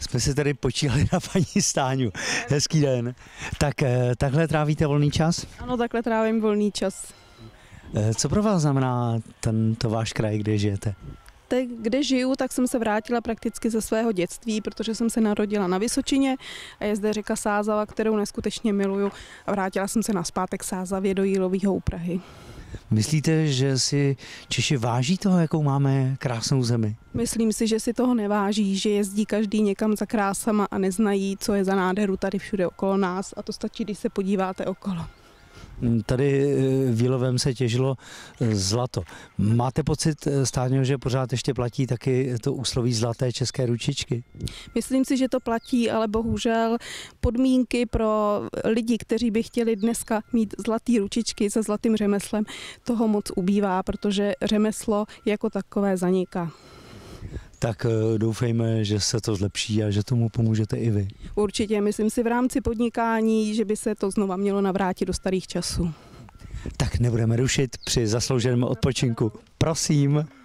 jsme se tady počíhali na paní Stáňu. Hezký den. Tak eh, takhle trávíte volný čas? Ano, takhle trávím volný čas. Eh, co pro vás znamená tento váš kraj, kde žijete? Tak kde žiju, tak jsem se vrátila prakticky ze svého dětství, protože jsem se narodila na Vysočině a je zde řeka Sázava, kterou neskutečně miluju a vrátila jsem se na zpátek Sázavě do Jílového u Prahy. Myslíte, že si Češi váží toho, jakou máme krásnou zemi? Myslím si, že si toho neváží, že jezdí každý někam za krásama a neznají, co je za nádheru tady všude okolo nás a to stačí, když se podíváte okolo. Tady eh, výlovem se těžilo eh, zlato. Máte pocit, eh, Stáňo, že pořád ještě platí taky to úsloví zlaté české ručičky? Myslím si, že to platí, ale bohužel podmínky pro lidi, kteří by chtěli dneska mít zlaté ručičky se zlatým řemeslem, toho moc ubývá, protože řemeslo jako takové zaniká. Tak doufejme, že se to zlepší a že tomu pomůžete i vy. Určitě, myslím si v rámci podnikání, že by se to znova mělo navrátit do starých časů. Tak nebudeme rušit při zaslouženém odpočinku. Prosím.